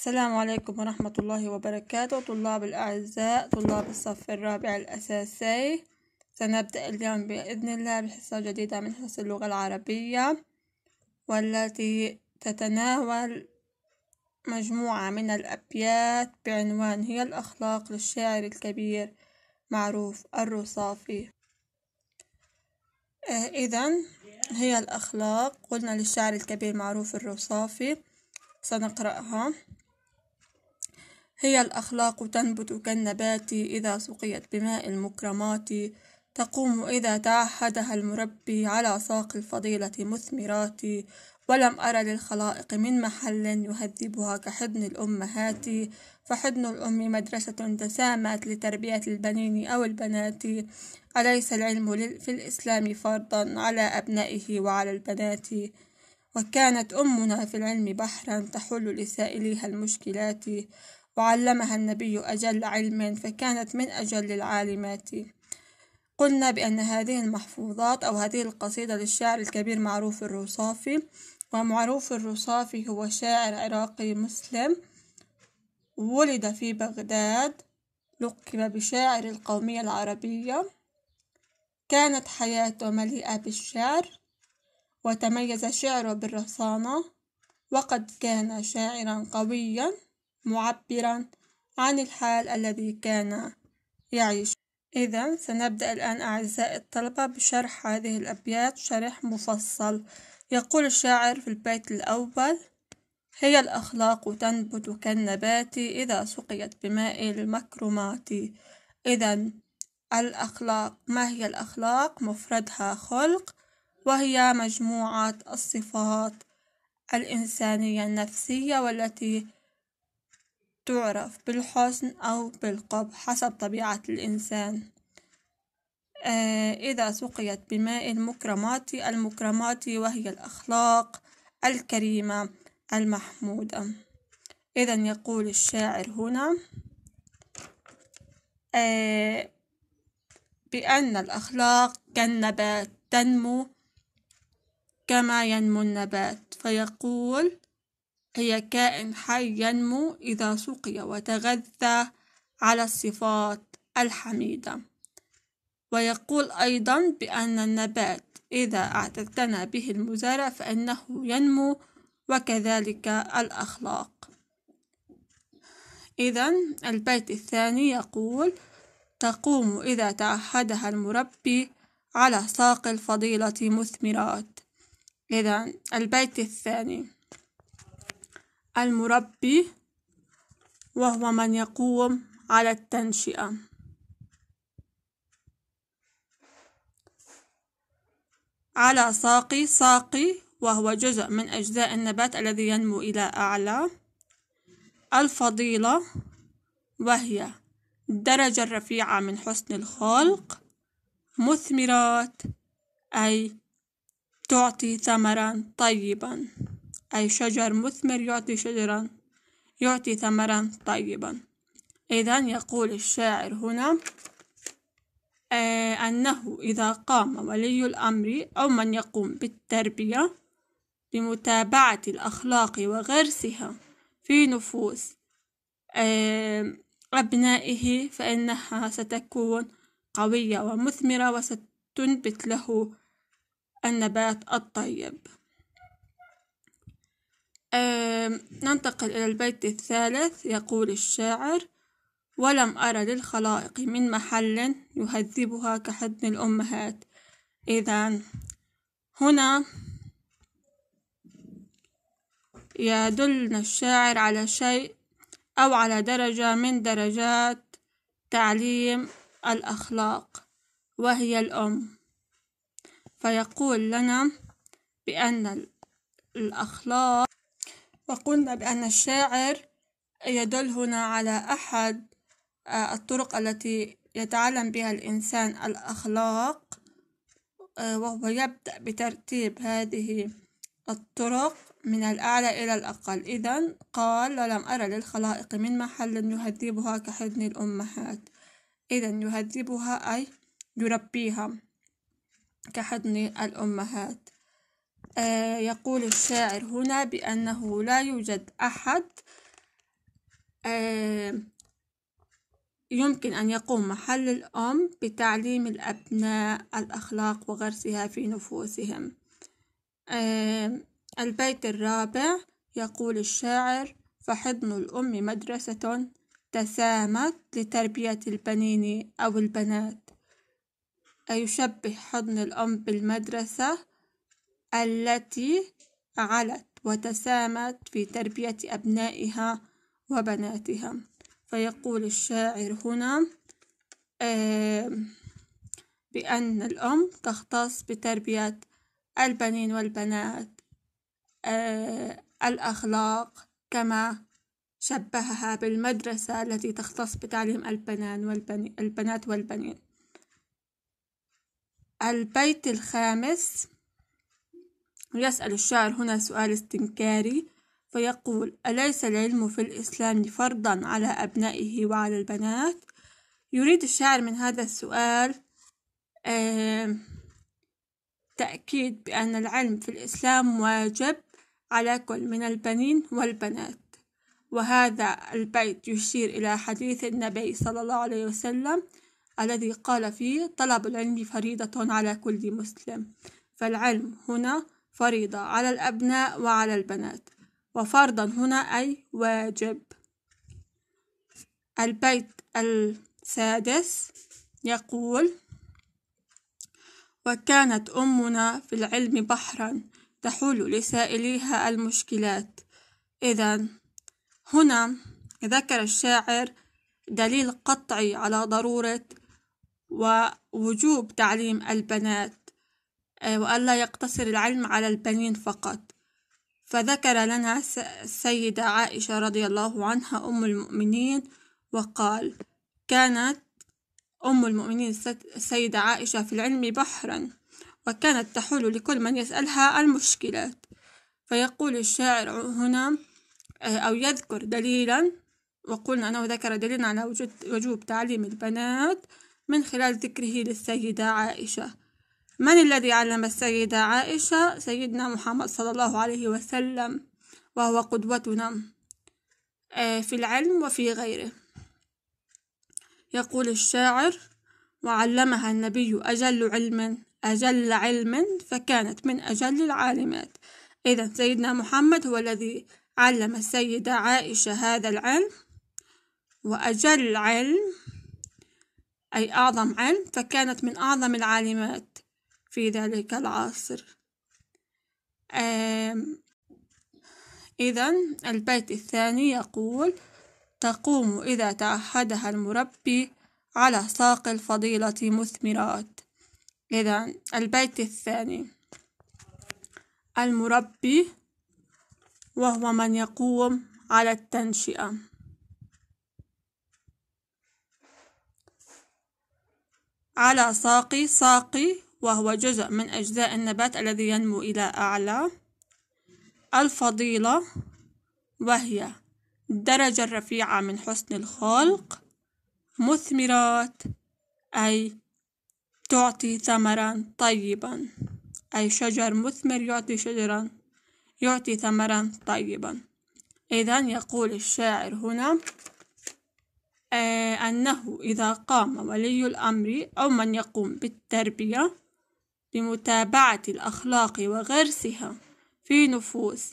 السلام عليكم ورحمة الله وبركاته طلاب الأعزاء طلاب الصف الرابع الأساسي سنبدأ اليوم بإذن الله بحصة جديدة من حصص اللغة العربية والتي تتناول مجموعة من الأبيات بعنوان هي الأخلاق للشاعر الكبير معروف الرصافي إذا هي الأخلاق قلنا للشاعر الكبير معروف الرصافي سنقرأها هي الأخلاق تنبت كالنبات إذا سقيت بماء المكرمات تقوم إذا تعهدها المربي على ساق الفضيلة مثمرات ولم أر للخلائق من محل يهذبها كحضن الأمهات فحضن الأم مدرسة تسامت لتربية البنين أو البنات أليس العلم في الإسلام فرضا على أبنائه وعلى البنات وكانت أمنا في العلم بحرا تحل لسائليها المشكلات وعلمها النبي أجل علم فكانت من أجل العالمات قلنا بأن هذه المحفوظات أو هذه القصيدة للشاعر الكبير معروف الرصافي ومعروف الرصافي هو شاعر عراقي مسلم ولد في بغداد لقب بشاعر القومية العربية كانت حياته مليئة بالشعر وتميز شعره بالرصانة وقد كان شاعرا قويا معبرا عن الحال الذي كان يعيش إذا سنبدأ الآن أعزائي الطلبة بشرح هذه الأبيات شرح مفصل يقول الشاعر في البيت الأول هي الأخلاق تنبت كالنبات إذا سقيت بماء المكرمات إذا الأخلاق ما هي الأخلاق مفردها خلق وهي مجموعة الصفات الإنسانية النفسية والتي تعرف بالحسن أو بالقبح حسب طبيعة الإنسان آه، إذا سقيت بماء المكرمات المكرمات وهي الأخلاق الكريمة المحمودة إذا يقول الشاعر هنا آه، بأن الأخلاق كالنبات تنمو كما ينمو النبات فيقول هي كائن حي ينمو إذا سقي وتغذى على الصفات الحميدة ويقول أيضا بأن النبات إذا اعتدنا به المزارع فإنه ينمو وكذلك الأخلاق إذا البيت الثاني يقول تقوم إذا تعهدها المربي على ساق الفضيلة مثمرات إذا البيت الثاني المربي وهو من يقوم على التنشئة على ساقي ساقي وهو جزء من أجزاء النبات الذي ينمو إلى أعلى الفضيلة وهي الدرجة الرفيعة من حسن الخلق مثمرات أي تعطي ثمرا طيبا أي شجر مثمر يعطي شجرا يعطي ثمرا طيبا إذا يقول الشاعر هنا آه، أنه إذا قام ولي الأمر أو من يقوم بالتربية بمتابعة الأخلاق وغرسها في نفوس آه، أبنائه فإنها ستكون قوية ومثمرة وستنبت له النبات الطيب ننتقل إلى البيت الثالث يقول الشاعر ولم أرى للخلائق من محل يهذبها كحضن الأمهات إذا هنا يدلنا الشاعر على شيء أو على درجة من درجات تعليم الأخلاق وهي الأم فيقول لنا بأن الأخلاق وقلنا بأن الشاعر يدل هنا على أحد آه، الطرق التي يتعلم بها الإنسان الأخلاق آه، وهو يبدأ بترتيب هذه الطرق من الأعلى إلى الأقل إذا قال لم أرى للخلائق من محل يهذبها كحضن الأمهات إذا يهذبها أي يربيها كحضن الأمهات آه، يقول الشاعر هنا بأنه لا يوجد أحد آه، يمكن أن يقوم محل الأم بتعليم الأبناء الأخلاق وغرسها في نفوسهم آه، البيت الرابع يقول الشاعر فحضن الأم مدرسة تسامت لتربية البنين أو البنات يشبه حضن الأم بالمدرسة التي علت وتسامت في تربية أبنائها وبناتها فيقول الشاعر هنا بأن الأم تختص بتربية البنين والبنات آه، الأخلاق كما شبهها بالمدرسة التي تختص بتعليم البنان والبنات البنات والبنين البيت الخامس يسأل الشاعر هنا سؤال استنكاري فيقول أليس العلم في الإسلام فرضا على أبنائه وعلى البنات؟ يريد الشاعر من هذا السؤال تأكيد بأن العلم في الإسلام واجب على كل من البنين والبنات وهذا البيت يشير إلى حديث النبي صلى الله عليه وسلم الذي قال فيه طلب العلم فريضة على كل مسلم فالعلم هنا فريضة على الأبناء وعلى البنات وفرضا هنا أي واجب البيت السادس يقول وكانت أمنا في العلم بحرا تحول لسائليها المشكلات إذا هنا ذكر الشاعر دليل قطعي على ضرورة ووجوب تعليم البنات آه، وألا يقتصر العلم على البنين فقط فذكر لنا السيدة عائشة رضي الله عنها أم المؤمنين وقال كانت أم المؤمنين السيدة عائشة في العلم بحرا وكانت تحول لكل من يسألها المشكلات فيقول الشاعر هنا آه، أو يذكر دليلا وقلنا أنه ذكر دليلا على وجوب تعليم البنات من خلال ذكره للسيدة عائشة من الذي علم السيدة عائشة سيدنا محمد صلى الله عليه وسلم وهو قدوتنا آه، في العلم وفي غيره يقول الشاعر وعلمها النبي أجل علم أجل علم فكانت من أجل العالمات إذا سيدنا محمد هو الذي علم السيدة عائشة هذا العلم وأجل علم أي أعظم علم فكانت من أعظم العالمات في ذلك العصر إذا البيت الثاني يقول تقوم إذا تعهدها المربي على ساق الفضيلة مثمرات إذا البيت الثاني المربي وهو من يقوم على التنشئة على ساقي ساقي وهو جزء من أجزاء النبات الذي ينمو إلى أعلى الفضيلة وهي الدرجة الرفيعة من حسن الخلق مثمرات أي تعطي ثمرا طيبا أي شجر مثمر يعطي شجرا يعطي ثمرا طيبا إذا يقول الشاعر هنا آه، أنه إذا قام ولي الأمر أو من يقوم بالتربية بمتابعة الأخلاق وغرسها في نفوس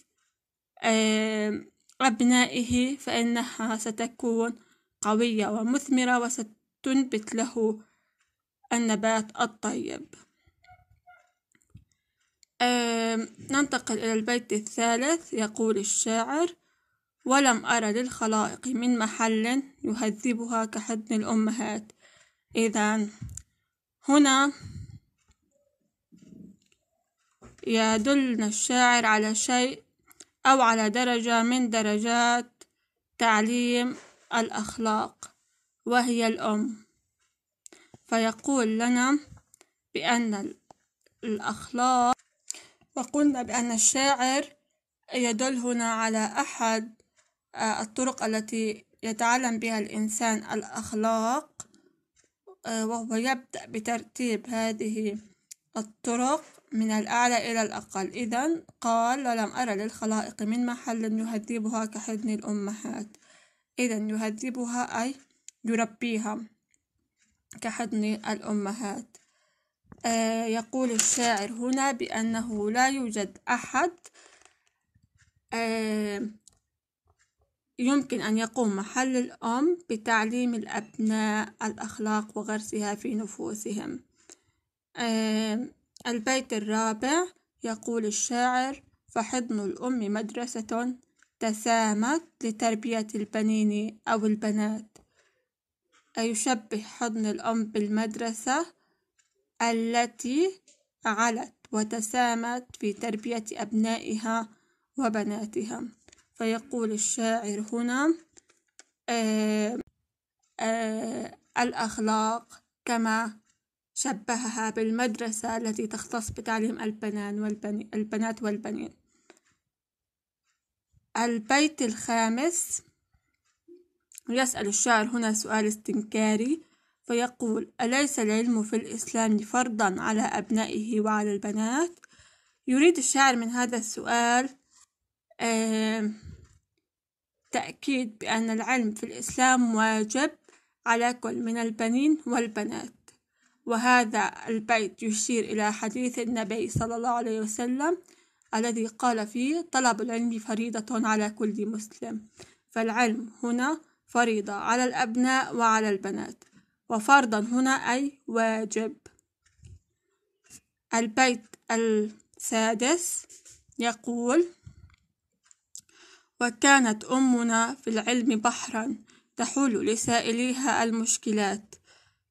أبنائه فإنها ستكون قوية ومثمرة وستنبت له النبات الطيب ننتقل إلى البيت الثالث يقول الشاعر ولم أرى للخلائق من محل يهذبها كحضن الأمهات إذا هنا يدلنا الشاعر على شيء أو على درجة من درجات تعليم الأخلاق وهي الأم فيقول لنا بأن الأخلاق وقلنا بأن الشاعر يدل هنا على أحد آه، الطرق التي يتعلم بها الإنسان الأخلاق آه، وهو يبدأ بترتيب هذه الطرق من الأعلى إلى الأقل إذا قال ولم أرى للخلائق من محل يهذبها كحضن الأمهات إذا يهذبها أي يربيها كحضن الأمهات آه يقول الشاعر هنا بأنه لا يوجد أحد آه يمكن أن يقوم محل الأم بتعليم الأبناء الأخلاق وغرسها في نفوسهم آه البيت الرابع يقول الشاعر فحضن الأم مدرسة تسامت لتربية البنين أو البنات أيشبه حضن الأم بالمدرسة التي علت وتسامت في تربية أبنائها وبناتها فيقول الشاعر هنا آه آه الأخلاق كما شبهها بالمدرسة التي تختص بتعليم البنان والبني البنات والبنين البيت الخامس يسأل الشاعر هنا سؤال استنكاري فيقول أليس العلم في الإسلام فرضا على أبنائه وعلى البنات يريد الشاعر من هذا السؤال تأكيد بأن العلم في الإسلام واجب على كل من البنين والبنات وهذا البيت يشير إلى حديث النبي صلى الله عليه وسلم الذي قال فيه طلب العلم فريضة على كل مسلم فالعلم هنا فريضة على الأبناء وعلى البنات وفرضا هنا أي واجب البيت السادس يقول وكانت أمنا في العلم بحرا تحول لسائليها المشكلات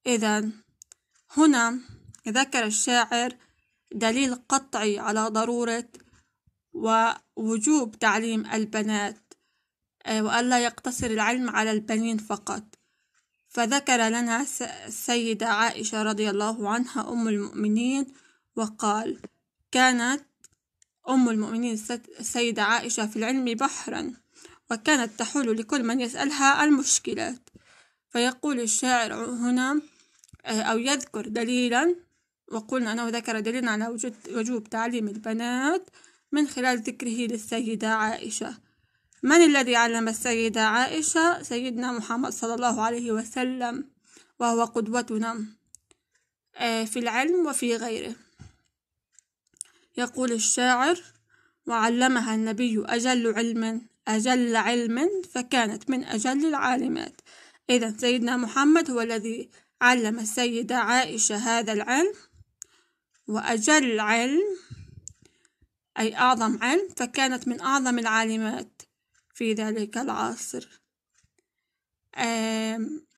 إذا هنا ذكر الشاعر دليل قطعي على ضرورة ووجوب تعليم البنات آه، وألا يقتصر العلم على البنين فقط فذكر لنا السيدة عائشة رضي الله عنها أم المؤمنين وقال كانت أم المؤمنين السيدة عائشة في العلم بحرا وكانت تحل لكل من يسألها المشكلات فيقول الشاعر هنا آه، أو يذكر دليلا وقلنا أنه ذكر دليلا على وجود وجوب تعليم البنات من خلال ذكره للسيدة عائشة من الذي علم السيدة عائشة سيدنا محمد صلى الله عليه وسلم وهو قدوتنا آه، في العلم وفي غيره يقول الشاعر وعلمها النبي أجل علم أجل علم فكانت من أجل العالمات إذا سيدنا محمد هو الذي علم السيدة عائشة هذا العلم وأجل علم أي أعظم علم فكانت من أعظم العالمات في ذلك العصر آم